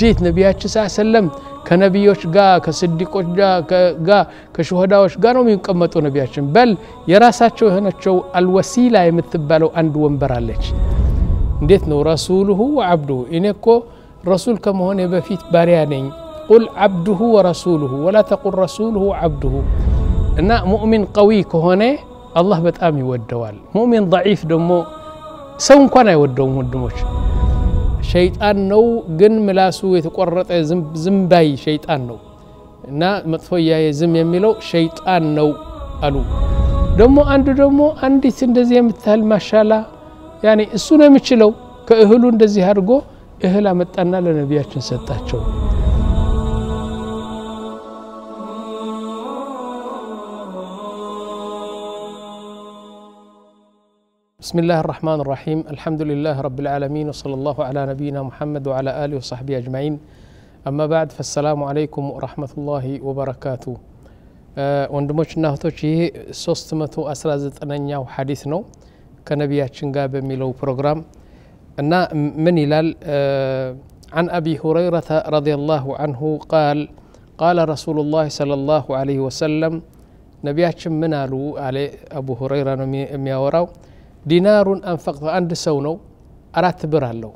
ውዴት ነቢያችን ሳ ሰለም ከነቢዮች ጋር ከስዲቆች ጋር ከሸሆዳዎች ጋር ነው የሚቀመጡ ነቢያችን በል የራሳቸው የሆነቸው አልወሲላ የምትባለው አንድ ወንበር አለች እንዴት ነው ረሱሉሁ ወአብዱ እኔ እኮ ረሱል ከመሆን በፊት ባሪያ ነኝ ቁል አብዱሁ ወረሱሉሁ ወላ ተቁል ረሱሉሁ ወአብዱሁ እና ሙእሚን ቀዊ ከሆነ አላህ በጣም ይወደዋል ሙእሚን ضعيፍ ደግሞ ሰው እንኳን አይወደውም ወንድሞች ሸይጣን ነው፣ ግን ምላሱ የተቆረጠ ዝምባይ ሸይጣን ነው እና መጥፎ እያየ ዝም የሚለው ሸይጣን ነው አሉ። ደግሞ አንዱ ደግሞ አንዲት እንደዚህ የምታህል ማሻላ ያኔ እሱ ነው የሚችለው ከእህሉ እንደዚህ አድርጎ እህል አመጣና ለነቢያችን ሰጣቸው። بسم الله الرحمن الرحيم الحمد لله رب العالمين وصلى الله على نبينا محمد وعلى آله وصحبه أجمعين أما بعد فالسلام عليكم ورحمة الله وبركاته ወንድሞችና እህቶች ይሄ 319ኛው ሐዲስ ነው ከነቢያችን ጋር በሚለው ፕሮግራም እና ምን ይላል uh, عن أبي هريرة رضي الله عنه قال قال رسول الله صلى الله عليه وسلم نبياتشم من منالو علي أبو هريرة مياوراو ዲናሩን አንፈቅቶ አንድ ሰው ነው አራት ብር አለው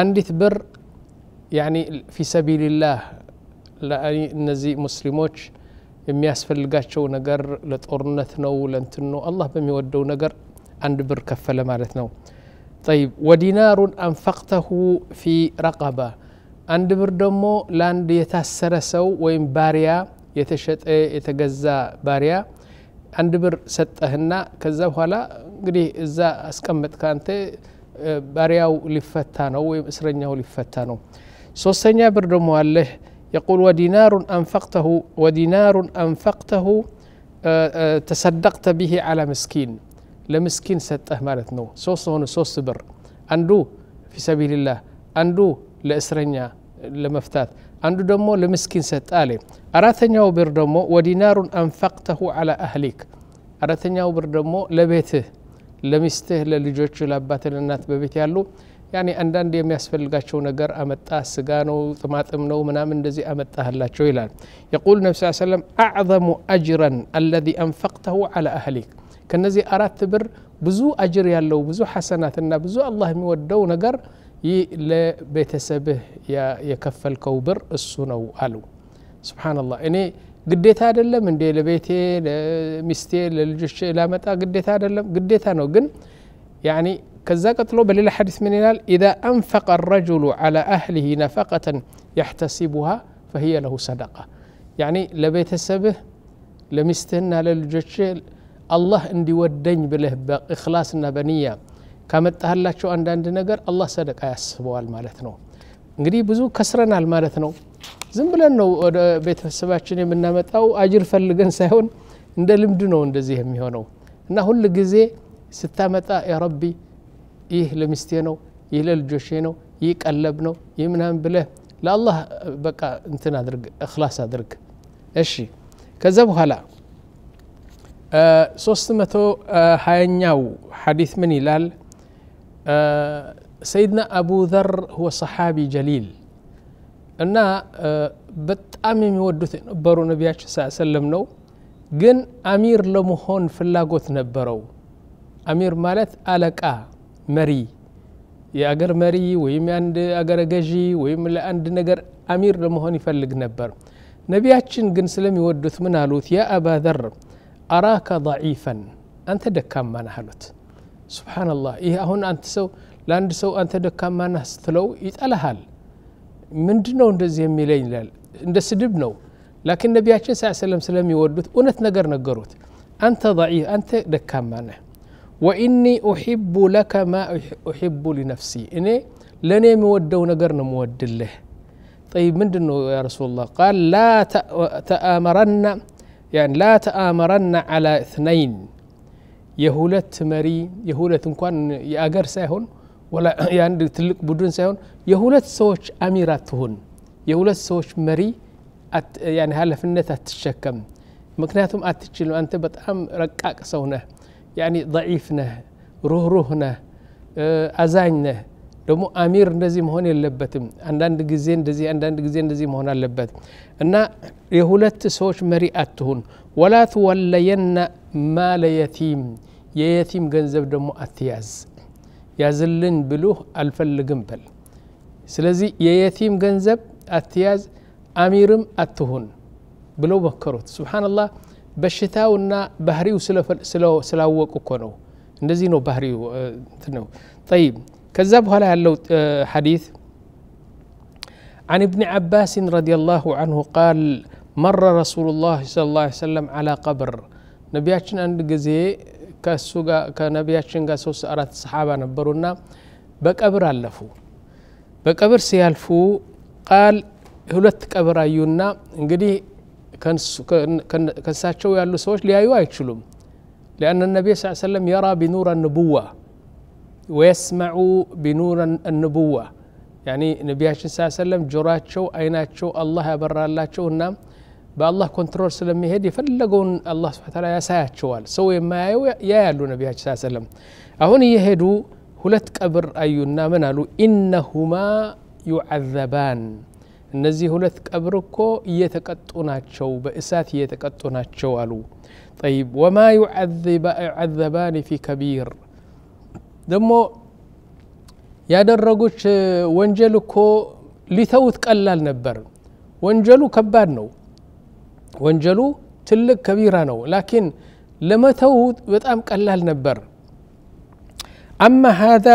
አንዲት ብር ያኒ ፊ ሰቢልላህ እነዚህ ሙስሊሞች የሚያስፈልጋቸው ነገር ለጦርነት ነው ለንትን ነው አላህ በሚወደው ነገር አንድ ብር ከፈለ ማለት ነው ጠይብ ወዲናሩን አንፈቅተሁ ፊ ረቀባ አንድ ብር ደግሞ ለአንድ የታሰረ ሰው ወይም ባሪያ የተሸጠ የተገዛ ባሪያ አንድ ብር ሰጠህና كذا ولا እንግዲህ إذا أسكمت ከአንተ بارياو ሊፈታ ነው ወይም እስረኛው ሊፈታ ነው ሶስተኛ يقول ودينار أنفقته ودينار أنفقته تصدقت به على مسكين لمسكين سته مالت نو سوس هون سوس بر أندو في سبيل الله أندو لإسرنيا لمفتات አንዱ ደግሞ ለምስኪን ሰጠ አለ አራተኛው ብር ደግሞ ወዲናሩን አንፈቅተሁ አላ አህሊክ አራተኛው ብር ደግሞ ለቤትህ ለሚስትህ ለልጆች ለአባት ለእናት በቤት ያሉ ያኔ አንዳንድ የሚያስፈልጋቸው ነገር አመጣ ስጋ ነው ጥማጥም ነው ምናምን እንደዚህ አመጣህላቸው ይላል የቁል ነቢ ስ ሰለም አዕዘሙ አጅረን አለዚ አንፈቅተሁ አላ አህሊክ ከነዚህ አራት ብር ብዙ አጅር ያለው ብዙ ሐሰናትና ብዙ አላህ የሚወደው ነገር لبيتسبه يا يكفل كوبر السنو ألو سبحان الله إني قديت هذا اللهم من ديل بيتي لمستي للجش إلى متى قديت هذا اللهم قديت أنا قن يعني كذا قتلوا بل الحديث من الال إذا أنفق الرجل على أهله نفقة يحتسبها فهي له صدقة يعني لبيت السبه لمستنا للجش الله اندي ودني بله بإخلاصنا بنيه ካመጣህላቸው አንዳንድ ነገር አላህ ሰደቃ ያስበዋል ማለት ነው። እንግዲህ ብዙ ከስረናል ማለት ነው። ዝም ብለን ነው ወደ ቤተሰባችን የምናመጣው አጅር ፈልገን ሳይሆን እንደ ልምድ ነው እንደዚህ የሚሆነው እና ሁል ጊዜ ስታመጣ የረቢ ይህ ለሚስቴ ነው፣ ይህ ለልጆቼ ነው፣ ይህ ቀለብ ነው፣ ይህ ምናምን ብለህ ለአላህ በቃ እንትን አድርግ፣ እክላስ አድርግ። እሺ ከዛ በኋላ ሶስት መቶ ሀያኛው ሐዲስ ምን ይላል? ሰይድና አቡዘር ሁወ ሰሓቢ ጀሊል እና በጣም የሚወዱት የነበሩ ነቢያችን ስ ሰለም ነው ግን አሚር ለመሆን ፍላጎት ነበረው አሚር ማለት አለቃ መሪ የአገር መሪ ወይም የአንድ አገረ ገዢ ወይም ለአንድ ነገር አሚር ለመሆን ይፈልግ ነበር ነቢያችን ግን ስለሚወዱት ምን አሉት ያ አባዘር አራከ ضعيفا አንተ ደካማ ነህ አሉት سبحان الله إيه هون أنت سو لاند سو أنت دك كم أنا استلو يتألى هال من دونه عند زي ملين لال لكن النبي عليه الصلاة والسلام سلم يوردوت ونت نجر نجروت أنت ضعيف أنت دك كم أنا وإني أحب لك ما أحب لنفسي إني لن يمودوا نجرنا مود له طيب من دونه يا رسول الله قال لا تأمرن يعني لا تآمرن على اثنين የሁለት መሪ የሁለት እንኳን የአገር ሳይሆን ወላ የአንድ ትልቅ ቡድን ሳይሆን የሁለት ሰዎች አሚር አትሁን የሁለት ሰዎች መሪ ያን ሀላፊነት አትሸከም ምክንያቱም አትችልም አንተ በጣም ረቃቅ ሰው ነህ ያኒ ضعيፍ ነህ ሩህሩህ ነህ አዛኝ ነህ ደግሞ አሚር እንደዚህ መሆን የለበትም አንዳንድ ጊዜ እንደዚህ አንዳንድ ጊዜ እንደዚህ መሆን አለበት እና የሁለት ሰዎች መሪ አትሁን ወላ ትወለየና مال يتيم يا يتيم جنزب دمو أتياز زلن بلوه ألف الجنبل سلزي يا يتيم جنزب أتياز أميرم أتهون بلو بكروت سبحان الله بشتا ونا بحري وسلف سلو سلاو كونو نزي نو بحري تنو طيب كذب هلا هلو حديث عن ابن عباس رضي الله عنه قال مر رسول الله صلى الله عليه وسلم على قبر ነቢያችን አንድ ጊዜ ከነቢያችን ጋር ሶስት አራት ሰሓባ ነበሩና በቀብር አለፉ በቀብር ሲያልፉ ቃል ሁለት ቀብር አዩና እንግዲህ ከእሳቸው ያሉ ሰዎች ሊያዩ አይችሉም لأن النبي صلى الله عليه وسلم يرى بنور النبوة ويسمع بنور النبوة يعني نبياتنا صلى الله عليه وسلم جراتشو أيناتشو الله يبرر لاتشو النام በአላህ ኮንትሮል ስለሚሄድ የፈለገውን አላህ ስብሐ ተዓላ ያሳያቸዋል ሰው የማያየው ያያሉ ነቢያችን ስ ሰለም አሁን እየሄዱ ሁለት ቀብር አዩና ምን አሉ ኢነሁማ ዩዓዘባን እነዚህ ሁለት ቀብር እኮ እየተቀጡ ናቸው በእሳት እየተቀጡ ናቸው አሉ ጠይብ ወማ ዩዓዘባን ፊ ከቢር ደግሞ ያደረጉች ወንጀል እኮ ሊተውት ቀላል ነበር ወንጀሉ ከባድ ነው ወንጀሉ ትልቅ ከቢራ ነው ላኪን ለመተው በጣም ቀላል ነበር አማ ሀዛ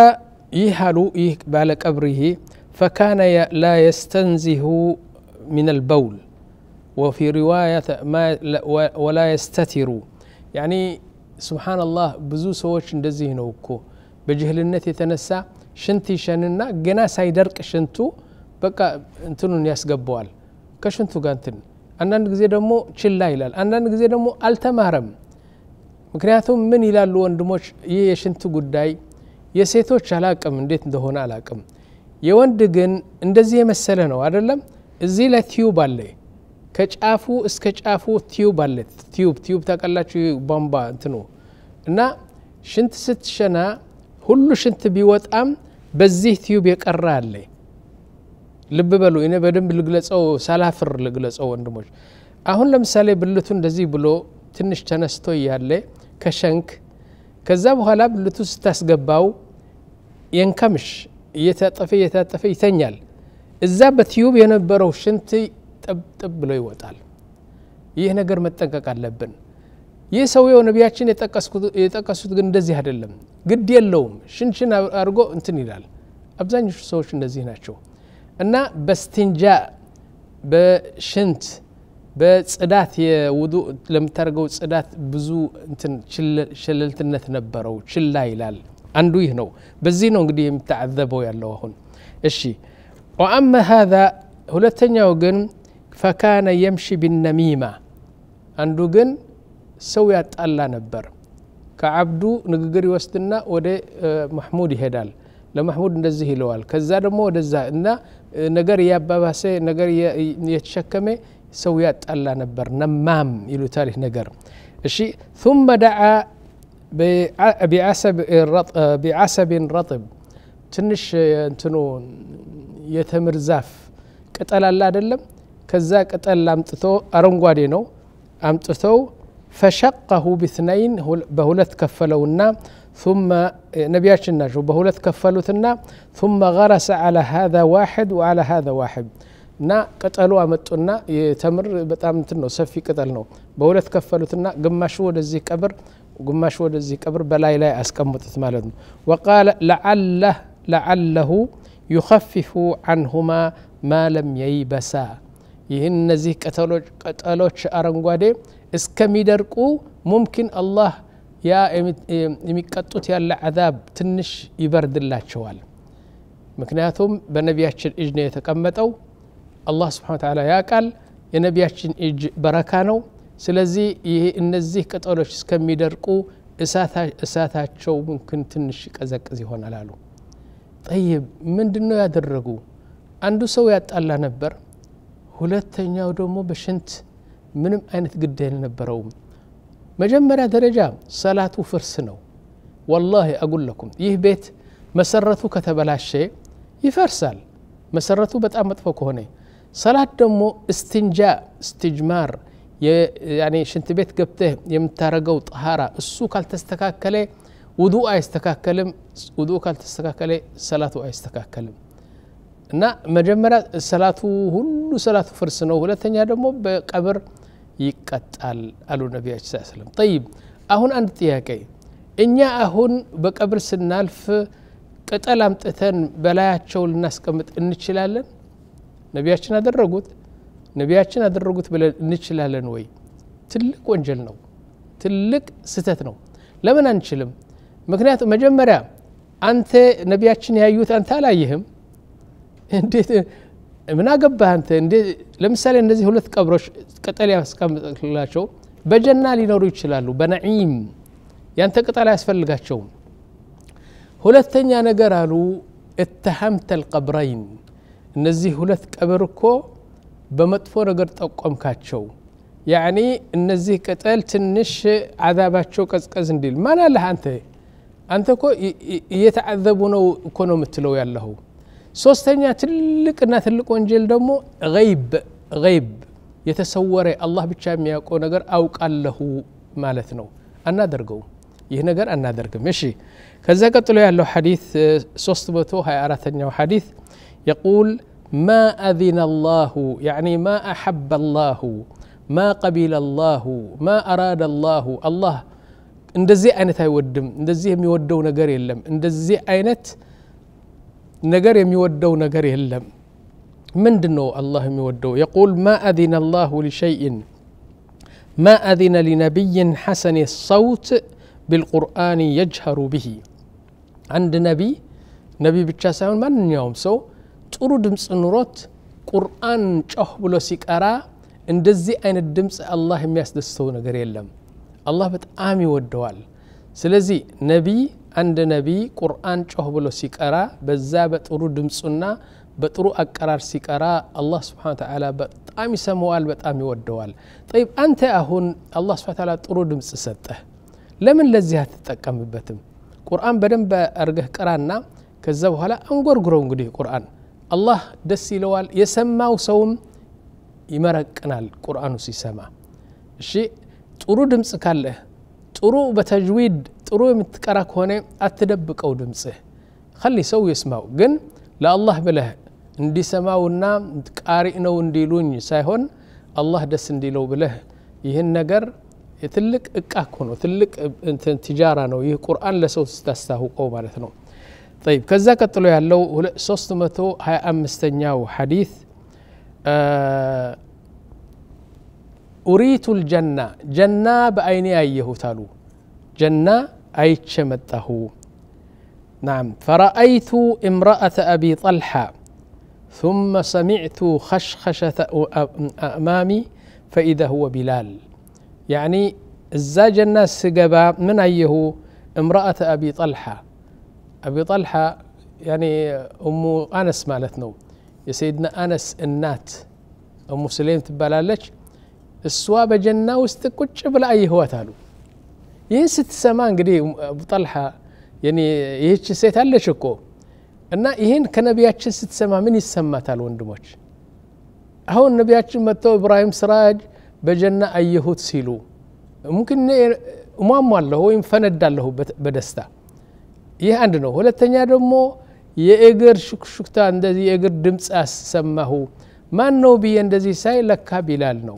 ይህ አሉ ይህ ባለ ቀብር ይሄ ፈካነ ላ የስተንዚሁ ምን وفي رواية ما ولا يستتر يعني سبحان الله بزو سوش ندزيه نوكو بجهل النتي تنسى شنتي شننا جنا سايدرك شنتو بقى انتنون ياس قبوال كشنتو قانتن አንዳንድ ጊዜ ደግሞ ችላ ይላል። አንዳንድ ጊዜ ደግሞ አልተማረም። ምክንያቱም ምን ይላሉ ወንድሞች፣ ይህ የሽንት ጉዳይ የሴቶች አላቅም፣ እንዴት እንደሆነ አላቅም። የወንድ ግን እንደዚህ የመሰለ ነው አይደለም። እዚህ ላይ ቲዩብ አለ፣ ከጫፉ እስከ ጫፉ ቲዩብ አለ። ቲዩብ ቲዩብ ታቀላችሁ ቧንቧ እንትኑ እና ሽንት ስትሸና ሁሉ ሽንት ቢወጣም በዚህ ቲዩብ የቀረ አለ። ልብ በሉ እኔ በደንብ ልግለጸው ሳላፍር ልግለጸው ወንድሞች አሁን ለምሳሌ ብልቱ እንደዚህ ብሎ ትንሽ ተነስቶ እያለ ከሸንክ ከዛ በኋላ ብልቱ ስታስገባው የንከምሽ እየታጠፈ እየታጠፈ ይተኛል እዛ በትዩብ የነበረው ሽንት ጥብጥብ ብሎ ይወጣል ይህ ነገር መጠንቀቅ አለብን ይህ ሰውየው ነቢያችን የጠቀሱት ግን እንደዚህ አይደለም ግድ የለውም ሽንሽን አድርጎ እንትን ይላል አብዛኞቹ ሰዎች እንደዚህ ናቸው እና በስትንጃ በሽንት በጽዳት የውዱእ ለምታደርገው ጽዳት ብዙ እንትን ሸለልትነት ነበረው፣ ችላ ይላል። አንዱ ይህ ነው። በዚህ ነው እንግዲህ የሚተዓዘበው ያለው አሁን። እሺ ወአማ ሃዛ ሁለተኛው ግን ፈካነ የምሺ ቢነሚማ አንዱ ግን ሰው ያጣላ ነበር። ከዓብዱ ንግግር ይወስድና ወደ ማሕሙድ ይሄዳል። ለማሕሙድ እንደዚህ ይለዋል። ከዛ ደግሞ ወደዛ እና نجار يا بابا سي نجار يتشكمي سويات الله نبر نمام يلو تاريخ نجر الشيء ثم دعا بعسب بعسب رطب تنش تنون يتمر زاف قتل الله دلم كذا قتل امتثو ارنغوادي نو امتثو فشقه باثنين بهلت كفلونا ثم إيه، نبياش الناج وبهولت كفلو ثم غرس على هذا واحد وعلى هذا واحد نا قتلوا امتنا يتمر بتام تنو سفي قتلنو بهولت كفلو ثنا قماش كبر قبر قماش ودزي قبر بلاي لا اسكمتت مالن وقال لعله لعله يخفف عنهما ما لم ييبسا يهن ይህን እነዚህ ቀጠሎች አረንጓዴ እስከሚደርቁ ممكن الله ያ የሚቀጡት ያለ አዛብ ትንሽ ይበርድላቸዋል ምክንያቱም በነቢያችን እጅ ነው የተቀመጠው አላህ ስብሓን ተላ ያቃል የነቢያችን እጅ በረካ ነው ስለዚህ ይህ እነዚህ ቅጠሎች እስከሚደርቁ እሳታቸው ምንክን ትንሽ ይቀዘቅዝ ይሆናል አሉ ጠይብ ምንድን ነው ያደረጉ አንዱ ሰው ያጣላ ነበር ሁለተኛው ደግሞ በሽንት ምንም አይነት ግድ አልነበረውም መጀመሪያ ደረጃ ሰላቱ ፍርስ ነው ወላሂ አጉለኩም ይህ ቤት መሰረቱ ከተበላሸ ይፈርሳል መሰረቱ በጣም መጥፎ ከሆነ ሰላት ደግሞ እስትንጃ እስትጅማር ሽንት ቤት ገብተህ የምታረገው ጠሃራ እሱ ካልተስተካከለ ውዱ አይስተካከልም ውዱ ካልተስተካከለ ሰላቱ አይስተካከልም እና መጀመሪያ ሰላቱ ሁሉ ሰላቱ ፍርስ ነው ሁለተኛ ደግሞ በቀብር ይቀጣል አሉ ነቢያችን ስ ስለም ጠይብ አሁን አንድ ጥያቄ እኛ አሁን በቀብር ስናልፍ ቅጠል አምጥተን በላያቸው ልናስቀምጥ እንችላለን ነቢያችን አደረጉት ነቢያችን አደረጉት ብለን እንችላለን ወይ ትልቅ ወንጀል ነው ትልቅ ስህተት ነው ለምን አንችልም ምክንያቱም መጀመሪያ አንተ ነቢያችን ያዩት አንተ አላየህም እንዴት ምን አገባህ አንተ እንዴ ለምሳሌ እነዚህ ሁለት ቀብሮች ቅጠል ያስቀምጥላቸው በጀና ሊኖሩ ይችላሉ በነዒም ያንተ ቅጠል አያስፈልጋቸውም ሁለተኛ ነገር አሉ እተሐምተ ልቀብረይን እነዚህ ሁለት ቀብር እኮ በመጥፎ ነገር ጠቆምካቸው ያኒ እነዚህ ቅጠል ትንሽ አዛባቸው ቀዝቀዝ እንዲል ማን አለህ አንተ አንተ እኮ እየተዓዘቡ ነው እኮ ነው የምትለው ያለኸው ሶስተኛ ትልቅና ትልቅ ወንጀል ደግሞ ይብ ይብ የተሰወረ አላህ ብቻ የሚያውቀው ነገር አውቃለሁ ማለት ነው አናደርገውም ይህ ነገር አናደርግም እሺ ከዛ ቀጥሎ ያለው ሐዲት 324ኛው ሐዲት የቁል ማ አዚነ አላሁ ያኒ ማ አሐበ አላሁ ማ ቀቢለ አላሁ ማ አራደ አላሁ አላህ እንደዚህ አይነት አይወድም እንደዚህ የሚወደው ነገር የለም እንደዚህ አይነት نجر يودو نجر هلم من دنو الله يودو يقول ما أذن الله لشيء ما أذن لنبي حسن الصوت بالقرآن يجهر به عند نبي نبي بتشاسون من يوم سو ጥሩ ድምፅ ኑሮት ቁርአን ጮህ ብሎ ሲቀራ እንደዚህ አይነት ድምፅ አላህ የሚያስደስተው ነገር የለም አላህ በጣም ይወደዋል ስለዚህ ነቢይ አንድ ነቢይ ቁርአን ጮህ ብሎ ሲቀራ በዛ በጥሩ ድምፁና በጥሩ አቀራር ሲቀራ አላህ ስብሓን ተዓላ በጣም ይሰማዋል፣ በጣም ይወደዋል። ጠይብ አንተ አሁን አላህ ስብሓን ተዓላ ጥሩ ድምፅ ሰጠህ፣ ለምን ለዚህ አትጠቀምበትም? ቁርአን በደንብ አርገህ ቅራና ከዛ በኋላ አንጎርጉረው። እንግዲህ ቁርአን አላህ ደስ ይለዋል፣ የሰማው ሰውም ይመረቅናል ቁርአኑ ሲሰማ። እሺ ጥሩ ድምፅ ካለህ ጥሩ በተጅዊድ ጥሩ የምትቀራ ከሆነ አትደብቀው ድምፅህ ከሊ ሰው ይስማው ግን ለአላህ ብለህ እንዲሰማውና ቃሪ ነው እንዲሉኝ ሳይሆን አላህ ደስ እንዲለው ብለህ ይህን ነገር ትልቅ እቃ እኮ ነው ትልቅ ትጃራ ነው ይህ ቁርአን ለሰው ስታስታውቀው ማለት ነው طيب ከዛ ቀጥሎ ያለው 325ኛው ሐዲስ ኡሪቱ ልጀና ጀና በአይኔ ያየሁት አሉ ጀና أي شمته نعم فرأيت امرأة أبي طلحة ثم سمعت خشخشة أمامي فإذا هو بلال يعني الزاج الناس قبا من أيه امرأة أبي طلحة أبي طلحة يعني أم أنس مالتنو يا سيدنا أنس النات أم سليم تبالالك السواب جنة واستكتش بلا أي هو تالو ይህን ስትሰማ እንግዲህ አቡጠልሓ ይህች ሴት አለች እኮ እና ይህን ከነቢያችን ስትሰማ ምን ይሰማታል ወንድሞች አሁን ነቢያችን መጥተው ኢብራሂም ስራጅ በጀና አየሁት ሲሉ ሙምኪን እሟሟለሁ ወይም ፈነዳለሁ በደስታ ይህ አንድ ነው ሁለተኛ ደግሞ የእግር ሹክሹክታ እንደዚህ የእግር ድምፅ አሰማሁ ማን ነው ብዬ እንደዚህ ሳይ ለካ ቢላል ነው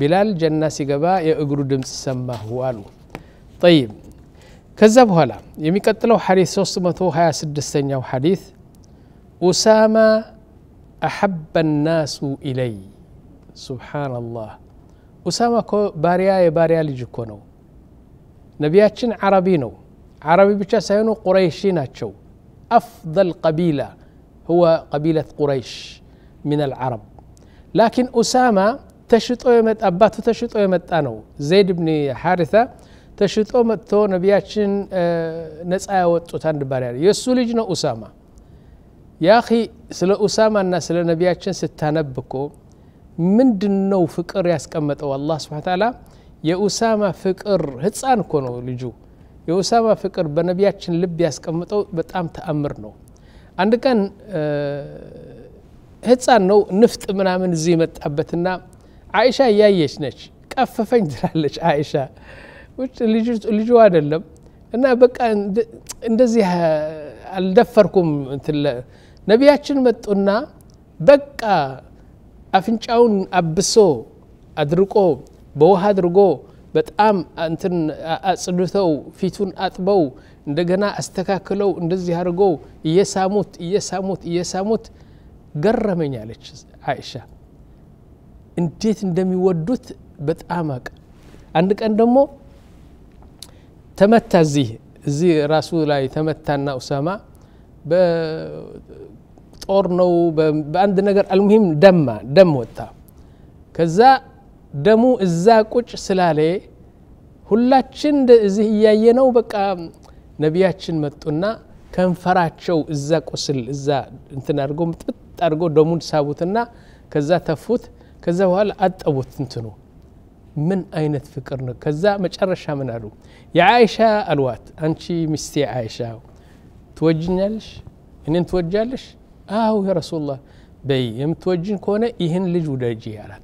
ቢላል ጀና ሲገባ የእግሩ ድምፅ ሰማሁ አሉ طيب كذب هلا يمكتلو حديث سوسمتو هاي سدستين يو حديث أسامة أحب الناس إلي سبحان الله أسامة كو باريا باريا لجكونو نبياتشن عربينو عربي بيشا سينو قريشينا تشو أفضل قبيلة هو قبيلة قريش من العرب لكن أسامة تشتو يمت أباتو تشتو يمت أنو زيد بن حارثة ተሽጦ መጥቶ ነቢያችን ነፃ ያወጡት አንድ ባሪያ የእሱ ልጅ ነው ኡሳማ ያ ስለ ና ስለ ነቢያችን ስታነብ ምንድነው ፍቅር ያስቀመጠው አላህ ስብሐ ታላ የኡሳማ ፍቅር ህፃን ኮ ነው ልጁ የኡሳማ ፍቅር በነቢያችን ልብ ያስቀምጠው በጣም ተአምር ነው አንድ ቀን ህፃን ነው ንፍጥ ምናምን እዚህ መጣበትና አይሻ እያየች ነች ቀፈፈኝ ትላለች አይሻ ውጭ ልጁ አይደለም እና በቃ እንደዚህ አልደፈርኩም። ነቢያችን መጡና በቃ አፍንጫውን አብሶ አድርቆ በውሃ አድርጎ በጣም እንትን አጽድተው ፊቱን አጥበው እንደገና አስተካክለው እንደዚህ አድርገው እየሳሙት እየሳሙት እየሳሙት ገረመኝ አለች አይሻ። እንዴት እንደሚወዱት በጣም አቅ አንድ ቀን ደግሞ ተመታ እዚህ እዚህ ራሱ ላይ ተመታና ኡሳማ በጦር ነው በአንድ ነገር አልሙሂም ደማ ደም ወጣ ከዛ ደሙ እዛ ቁጭ ስላለ ሁላችን እዚህ እያየ ነው በቃ ነቢያችን መጡና ከንፈራቸው እዛ ቁስል እዛ እንትን አድርጎ ምጥጥ አድርጎ ደሙን ሳቡትና ከዛ ተፉት ከዛ በኋላ አጠቡት እንትኑ ምን አይነት ፍቅር ነው ከዛ መጨረሻ ምን አሉ يا عائشة الوات أنت مستي عائشة توجنلش إن أنت توجلش آه يا رسول الله بي يم توجن كونة إهن لج ودجي عرات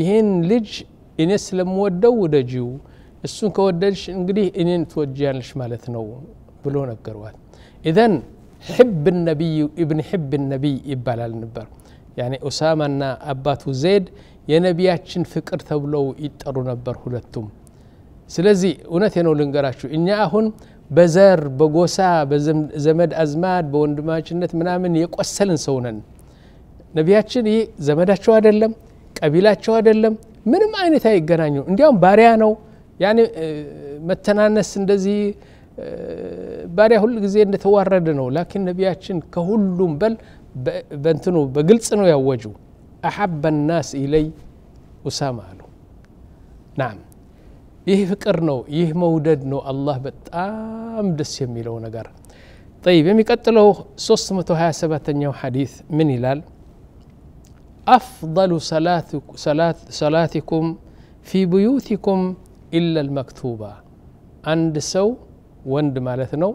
إهن لج إن أسلم ودو ودجيو السن كودلش إنجليه إن أنت توجنلش مالت نو بلون الكروات إذن حب النبي ابن حب النبي إبالا النبر يعني أسامة أباتو زيد يا نبيات شن فكر ثبلو يتقروا نبر هلتم ስለዚህ እውነት ነው ልንገራችሁ እኛ አሁን በዘር በጎሳ በዘመድ አዝማድ በወንድማችነት ምናምን የቆሰልን ሰው ነቢያችን ይህ ዘመዳቸው አይደለም ቀቢላቸው አይደለም ምንም አይነት አይገናኙ እንዲያውም ባሪያ ነው ያኔ መተናነስ እንደዚህ ባሪያ ሁል ጊዜ እንደተዋረደ ነው ላኪን ነቢያችን ከሁሉም በል በእንትኑ በግልጽ ነው ያወጁ አሐበ ናስ ኢለይ ኡሳማ አሉ ናም ይህ ፍቅር ነው፣ ይህ መውደድ ነው። አላህ በጣም ደስ የሚለው ነገር። ጠይብ የሚቀጥለው 327ኛው ሐዲስ ምን ይላል? أفضل صلاتكم في بيوتكم إلا المكتوبة عند سو وند مالتنا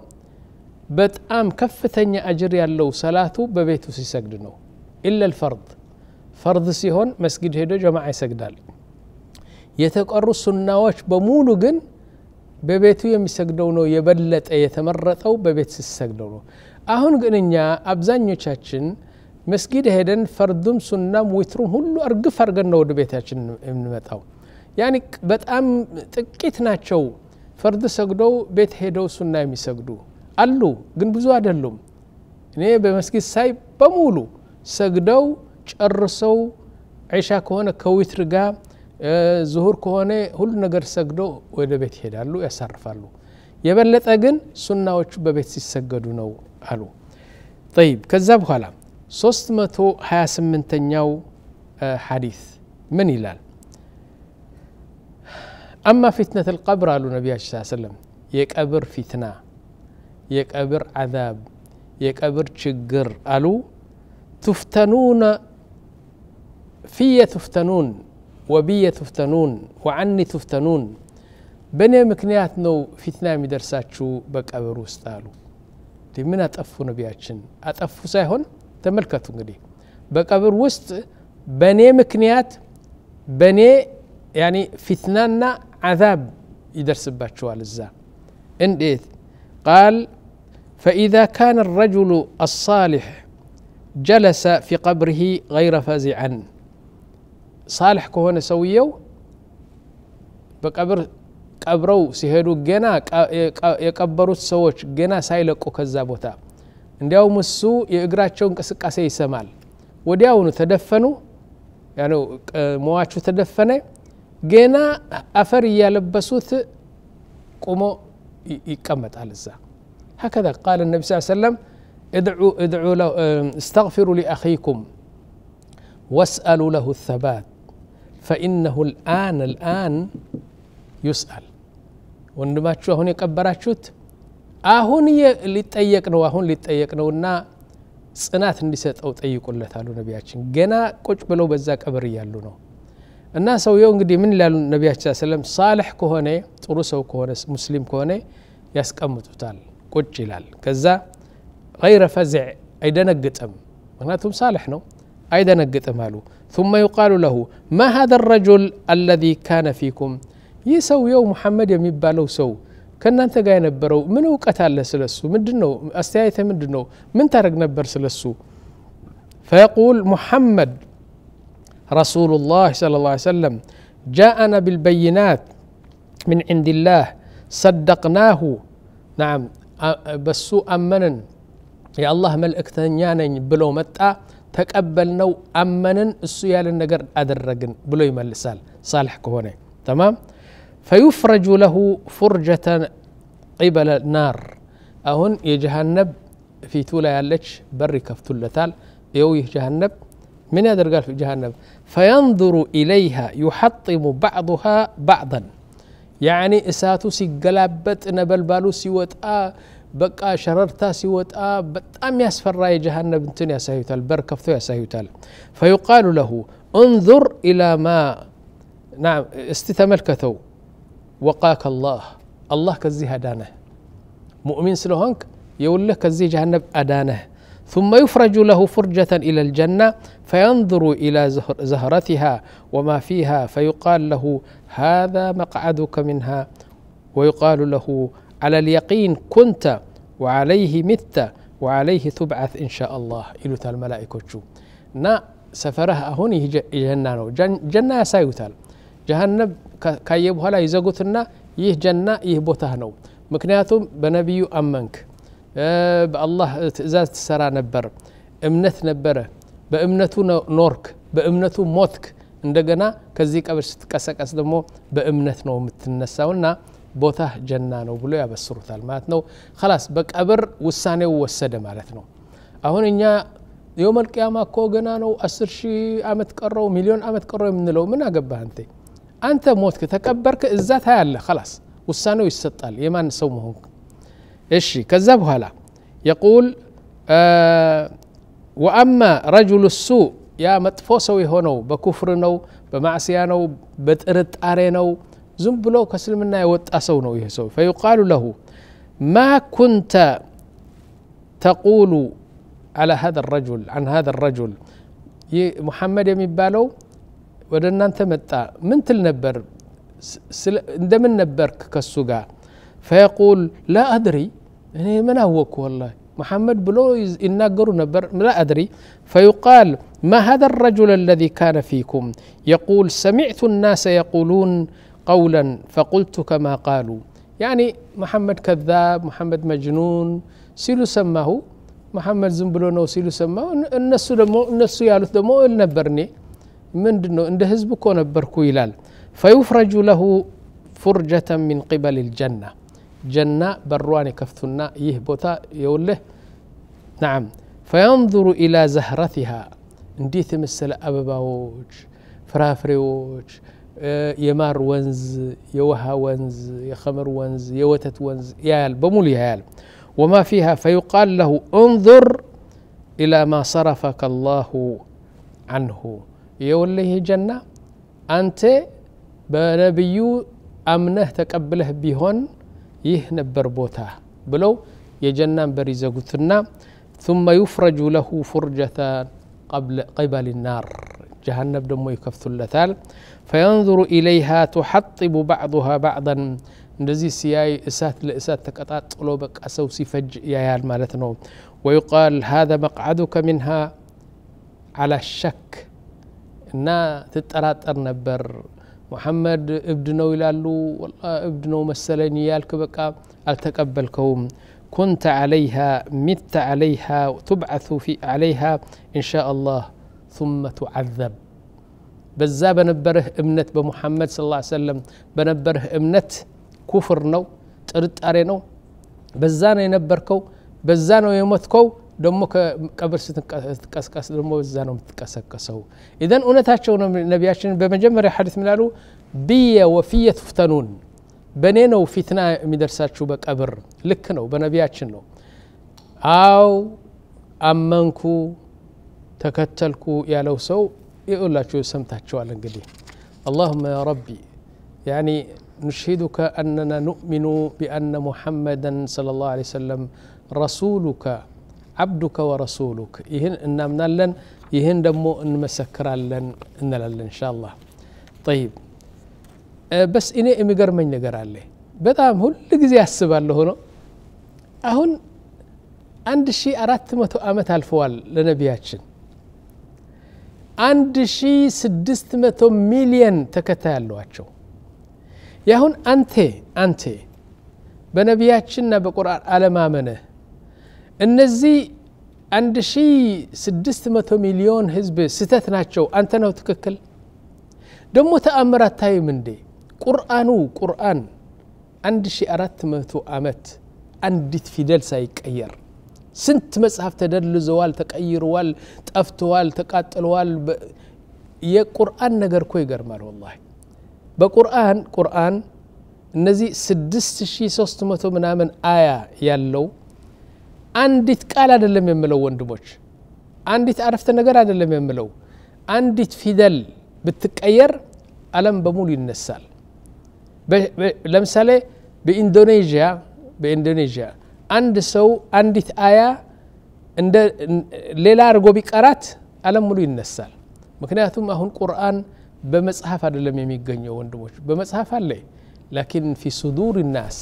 በጣም ከፍተኛ አጅር ያለው ሰላቱ በቤቱ ሲሰግድ ነው ኢለ ልፈርድ ፈርድ ሲሆን መስጊድ ሄዶ ጀማዓ ይሰግዳል የተቀሩ ሱናዎች በሙሉ ግን በቤቱ የሚሰግደው ነው የበለጠ የተመረጠው በቤት ሲሰግደው ነው። አሁን ግን እኛ አብዛኞቻችን መስጊድ ሄደን ፈርዱም ሱናም ዊትሩም ሁሉ እርግፍ አድርገን ነው ወደ ቤታችን የምንመጣው። ያኒ በጣም ጥቂት ናቸው ፈርድ ሰግደው ቤት ሄደው ሱና የሚሰግዱ አሉ፣ ግን ብዙ አይደሉም። እኔ በመስጊድ ሳይ በሙሉ ሰግደው ጨርሰው ዒሻ ከሆነ ከዊትር ጋር ዙሁር ከሆነ ሁሉ ነገር ሰግዶ ወደ ቤት ይሄዳሉ ያሳርፋሉ የበለጠ ግን ሱናዎቹ በቤት ሲሰገዱ ነው አሉ ጠይብ ከዛ በኋላ 328ኛው ሐዲስ ምን ይላል አማ ፊትነት ልቀብር አሉ ነቢያችን ስ ሰለም የቀብር ፊትና የቀብር አዛብ የቀብር ችግር አሉ ቱፍተኑነ ፊየ ቱፍተኑን وبي تفتنون وعني تفتنون بني مكنيات نو فتنا مدرسات شو بك أبرو ستالو دي من أتأفو نبياتشن أتأفو سايهون تملكتو نغلي بك أبرو ست بني مكنيات بني يعني فتنانا عذاب يدرس باتشو على إن إيه قال فإذا كان الرجل الصالح جلس في قبره غير فزعاً صالح كهون سويو بقبر قبرو سيهدو جنا يقبروا سوچ جنا سايلقو كذا بوتا انداو مسو يغراچون قسقاسه يسمال ودياونو تدفنو يعني مواچو تدفنه جنا افر يالبسوت قومو يقمطال ازا هكذا قال النبي صلى الله عليه وسلم ادعوا ادعوا له استغفروا لاخيكم واسالوا له الثبات فإنه الآن الآن يسأل ወንድማችሁ አሁን የቀበራችሁት አሁን ሊጠየቅ ነው አሁን ሊጠየቅ ነውና ጽናት እንዲሰጠው ጠይቁለት አሉ ነቢያችን ገና ቁጭ ብለው በዛ ቀብር እያሉ ነው እና ሰውየው እንግዲህ ምን ይላሉ ነቢያችን ስለም ሳልሕ ከሆነ ጥሩ ሰው ከሆነ ሙስሊም ከሆነ ያስቀምጡታል ቁጭ ይላል ከዛ ይረ ፈዝዕ አይደነግጥም ምክንያቱም ሳልሕ ነው አይደነግጥም አሉ ثم يقال له ما هذا الرجل الذي كان فيكم محمد يمي بالو سو كنا انت جاي نبرو من وقت አለ سلسو من دنو አስተያየት من دنو من ታደረግ نبر سلسو فيقول محمد رسول الله صلى الله عليه وسلم جاءنا بالبينات من عند الله صدقناه نعم بسو أمنا يا الله ملك تنيانا بلو متأ تقبل نو أمنن السيال النجر أدرجن بلو يملسال صالح كهونة تمام فيفرج له فرجة قبل النار أهن يجهنب في تولا يالج بري تولا تال يوي جهنب من يدر قال في جهنم فينظر إليها يحطم بعضها بعضا يعني إساتو سي قلابت نبل بالو سي وطأ በቃ ሸረርታ ሲወጣ በጣም ያስፈራ የጀሃነብ እንትን ያሳዩታል በር ከፍቶ ያሳዩታል فيقال له انظر إلى ما نعم استتملكتو وقاك الله الله كزي هدانه مؤمن سلوهنك يقول لك كزي جهنم أدانه ثم يفرج له فرجة إلى الجنة فينظر إلى زهرتها وما فيها فيقال له هذا مقعدك منها ويقال له على اليقين كنت وعليه مت وعليه تبعث إن شاء الله إلو تال ملائكة جو نا سفره أهوني جنانو جنة سايوتال جهنم كايب هلا يزقوتنا يه جنة يه بوتهنو مكنياتهم بنبيو أمنك أه، بالله تزاز تسرى نبر امنت نبره بامنته نورك بامنته موتك اندغنا كزي قبر ستكسكس دمو بامنت نو متنساونا ቦታህ ጀና ነው ብሎ ያበስሩታል ማለት ነው ከላስ በቀብር ውሳኔው ወሰደ ማለት ነው አሁን እኛ የውመል ቅያማ እኮ ገና ነው አስር ሺህ ዓመት ቀረው ሚሊዮን ዓመት ቀረው የምንለው ምን አገባህ አንተ አንተ ሞትክ ተቀበርክ እዛ ታያለ ከላስ ውሳኔው ይሰጣል የማን ሰው መሆን እሺ ከዛ በኋላ የቁል ወአማ ረጅሉ ሱእ ያ መጥፎ ሰው የሆነው በኩፍር ነው በማዕስያ ነው በጥርጣሬ ነው زم بلو كسلمنا يوطا سو نو فيقال له ما كنت تقول على هذا الرجل عن هذا الرجل محمد يميبالو بالو እናንተ መጣ من ትል ነበር እንደምን ነበርክ ከሱ ጋር ፈየቁል ላ አድሪ እኔ ምን አወቅኩ محمد بلو يناقروا نبر لا أدري فيقال ما هذا الرجل الذي كان فيكم يقول سمعت الناس يقولون قولا فقلت كما قالوا يعني محمد كذاب محمد مجنون سيلو سماه محمد زنبلون وسيلو سماه الناس دمو الناس يالوت دمو نبرني من دنو عند حزبكو نبركو يلال فيفرج له فرجة من قبل الجنة جنة برواني كفتنا يهبطا يوله نعم فينظر إلى زهرتها ندي مثل أبباوج فرافريوج የማር ወንዝ፣ የውሃ ወንዝ፣ የኸምር ወንዝ፣ የወተት ወንዝ ያያል፣ በሙሉ ያያል። ወማ ፊሃ ፈዩቃል ለሁ እንظር ኢላ ማ ሰረፈከ ላሁ አንሁ የወለህ ጀና አንተ በነቢዩ አምነህ ተቀብለህ ቢሆን ይህ ነበር ቦታ ብለው የጀናን በር ይዘጉትና ثم يفرج له فرجة قبل قبل النار جهنم دمو يكفتلتال فينظر إليها تحطب بعضها بعضا نزي سياي إسات لإسات تكتات قلوبك أسوسي فج يا يا ويقال هذا مقعدك منها على الشك نا تترات النبر محمد ابن ويلالو والله ابن مسلين يالك بقى التقبل كنت عليها مت عليها وتبعث في عليها إن شاء الله ثم تعذب بزا بنبره امنت بمحمد صلى الله عليه وسلم بنبره امنت كفر نو ترد ارينو بزا ينبركو بزا نو يموتكو دمو كبر ستكاسكاس دمو بزا نو متكاسكاسو اذا انا تاشو نبياشن بمجمر حديث منالو بي وفية تفتنون بنينو فتنة مدرسات شو بكبر لكنو بنبياشن نو او امنكو تكتلكو يا لو سو يقول لك شو ይኸውላችሁ ሰምታችኋል እንግዲህ اللهم يا ربي يعني نشهدك أننا نؤمن بأن محمدا صلى الله عليه وسلم رسولك عبدك ورسولك يهن إننا لن يهن دمو إن مسكر لن إن لن إن شاء الله طيب آه، بس إني إمجر من نجر عليه هو ሁል ጊዜ ያስባለሁ ነው أهون عند شيء أردت ما تؤمت አልፈዋል لنبياتشن 1600 ሚሊየን ተከታይ አለዋቸው ያሁን አንቴ አንቴ በነቢያችንና በቁርአን አለማመነ እነዚህ 1600 ሚሊዮን ህዝብ ስተት ናቸው አንተ ነው ትክክል ደግሞ ተአምር አታይም እንዴ ቁርአኑ ቁርአን 1400 ዓመት አንዲት ፊደል ሳይቀየር ስንት መጽሐፍ ተደልዘዋል ተቀይረዋል ጠፍተዋል ተቃጥለዋል የቁርአን ነገር እኮ ይገርማል ወላ በቁርአን ቁርአን እነዚህ 6300 ምናምን አያ ያለው አንዲት ቃል አይደለም የምለው ወንድሞች አንዲት አረፍተ ነገር አይደለም የምለው አንዲት ፊደል ብትቀየር አለም በሙሉ ይነሳል ለምሳሌ በኢንዶኔዥያ በኢንዶኔዥያ عند سو عند آية عند ليلة رجوب كرات على ملو النسال مكناه ثم هون قرآن بمصحف هذا لم يمجني وندمش بمصحف عليه لكن في صدور الناس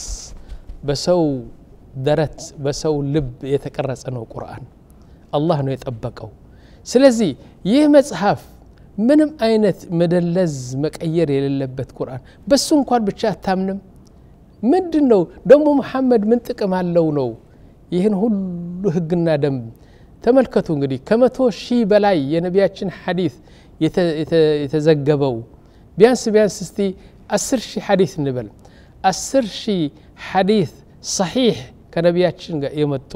بسو درت بسو لب يتكرس أنه قرآن الله نو يتأبكو سلزي يه مصحف منم أينت مدلز مكأير يللبت قرآن بس سنقار بتشاه تامنم ምንድን ነው ደግሞ መሐመድ ምን ጥቅም አለው ነው ይህን ሁሉ ህግና ደንብ ተመልከቱ እንግዲህ ከመቶ ሺህ በላይ የነቢያችን ሐዲስ የተዘገበው ቢያንስ ቢያንስ እስቲ አስር ሺህ ሐዲስ እንበል አስር ሺህ ሐዲስ ሰሒሕ ከነቢያችን የመጡ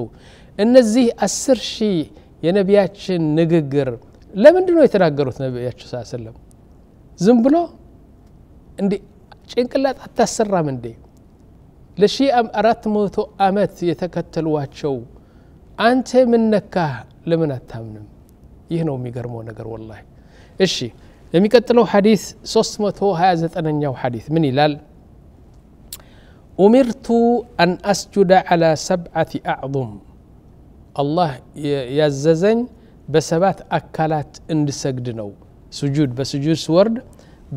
እነዚህ አስር ሺህ የነቢያችን ንግግር ለምንድን ነው የተናገሩት ነቢያችን ስ ዝም ብሎ እንዲ ጭንቅላት አታሰራም እንዴ ለሺህ አራት መቶ ዓመት የተከተሏቸው አንተ ምን ነካህ ለምን አታምንም ይህ ነው የሚገርመው ነገር ወላ እሺ የሚቀጥለው ሐዲስ 329ኛው حديث ምን ይላል أمرت أن أسجد على سبعة أعظم الله يززن بسبات أكلات اند سجدنو سجود بسجود سورد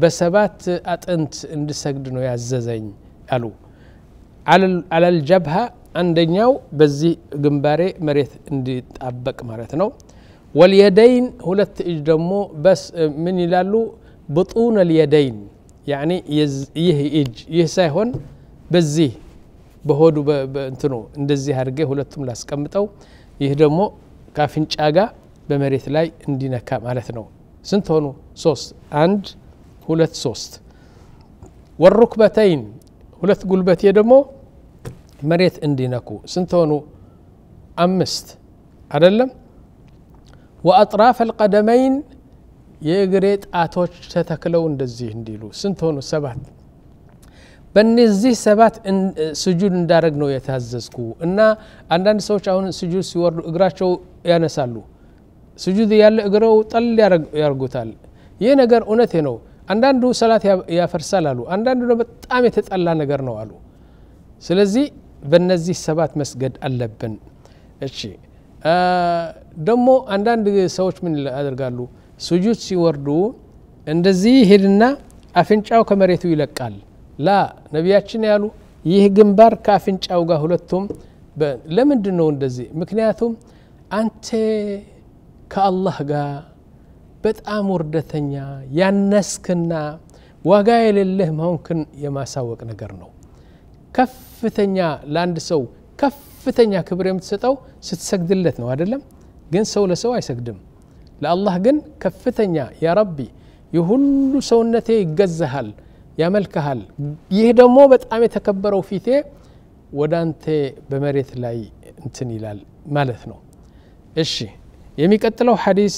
بسبات أتنت اند سجدنو يززن ألو አለልጀብሃ አንደኛው በዚህ ግንባሬ መሬት እንዲጣበቅ ማለት ነው ወልየደይን ሁለት እጅ ደግሞ በስ ምን ይላሉ ብጡን ልየደይን ያኒ ይህ እጅ ይህ ሳይሆን በዚህ በሆዱ እንትኑ እንደዚህ አድርጌ ሁለቱም ላስቀምጠው ይህ ደግሞ ከአፍንጫ ጋር በመሬት ላይ እንዲነካ ማለት ነው ስንት ሆኑ ሶስት አንድ ሁለት ሶስት ወሩክበተይን ሁለት ጉልበቴ ደግሞ መሬት እንዲነኩ ስንት ሆኑ አምስት አደለም ወአጥራፍ አልቀደመይን የእግሬ ጣቶች ተተክለው እንደዚህ እንዲሉ ስንት ሆኑ ሰባት በእነዚህ ሰባት ስጁድ እንዳደረግ ነው የታዘዝኩ እና አንዳንድ ሰዎች አሁን ስጁድ ሲወርዱ እግራቸው ያነሳሉ ስጁድ ያለ እግረው ጠል ያርጉታል ይህ ነገር እውነቴ ነው አንዳንዱ ሰላት ያፈርሳል አሉ። አንዳንዱ ደግሞ በጣም የተጠላ ነገር ነው አሉ። ስለዚህ በነዚህ ሰባት መስገድ አለብን። እሺ ደግሞ አንዳንድ ሰዎች ምን ያደርጋሉ? ስጁድ ሲወርዱ እንደዚህ ይሄድና አፍንጫው ከመሬቱ ይለቃል። ላ ነቢያችን ያሉ ይህ ግንባር ከአፍንጫው ጋር ሁለቱም። ለምንድን ነው እንደዚህ? ምክንያቱም አንተ ከአላህ ጋር በጣም ውርደተኛ ያነስክና ዋጋ የሌለህ መሆንክን የማሳወቅ ነገር ነው ከፍተኛ ለአንድ ሰው ከፍተኛ ክብር የምትሰጠው ስትሰግድለት ነው አይደለም ግን ሰው ለሰው አይሰግድም ለአላህ ግን ከፍተኛ ያ ረቢ የሁሉ ሰውነቴ ይገዛሃል ያመልክሃል ይህ ደግሞ በጣም የተከበረው ፊቴ ወደ አንተ በመሬት ላይ እንትን ይላል ማለት ነው እሺ የሚቀጥለው ሐዲስ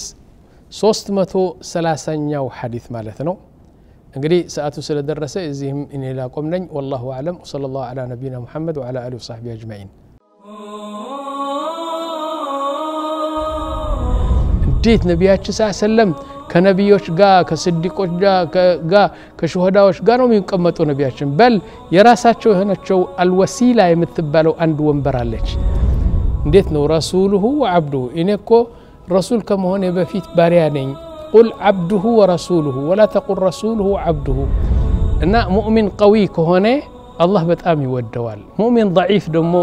ሶስት መቶ ሰላሳኛው ሐዲት ማለት ነው እንግዲህ ሰአቱ ስለደረሰ እዚህም እኔ ላቆም ነኝ ወላሁ አለም ወሰለ ላሁ አላ ነቢና ሙሐመድ ወአላ አሊ ወሳሕቢ አጅማዒን እንዴት ነቢያችን ሳ ሰለም ከነቢዮች ጋር ከስዲቆች ጋር ከሸሆዳዎች ጋር ነው የሚቀመጡ ነቢያችን በል የራሳቸው የሆነቸው አልወሲላ የምትባለው አንድ ወንበር አለች እንዴት ነው ረሱሉሁ ወአብዱሁ እኔ እኮ ረሱል ከመሆኔ በፊት ባሪያ ነኝ ቁል ዓብድሁ ወረሱሉሁ ወላ ተቁል ረሱሉሁ ዓብድሁ እና ሙእሚን ቀዊ ከሆነ አላህ በጣም ይወደዋል ሙእሚን ضعيፍ ደግሞ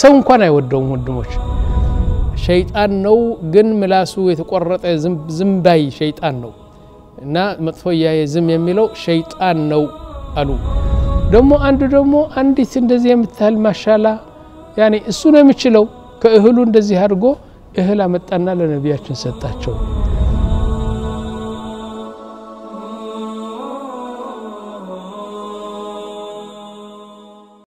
ሰው እንኳን አይወደውም ወንድሞች ሸይጣን ነው ግን ምላሱ የተቆረጠ ዝምባይ ሸይጣን ነው እና መጥፎ እያየ ዝም የሚለው ሸይጣን ነው አሉ ደግሞ አንዱ ደግሞ አንዲት እንደዚህ የምታህል ማሻላ ያኔ እሱ ነው የሚችለው ከእህሉ እንደዚህ አድርጎ እህል አመጣና ለነቢያችን ሰጣቸው።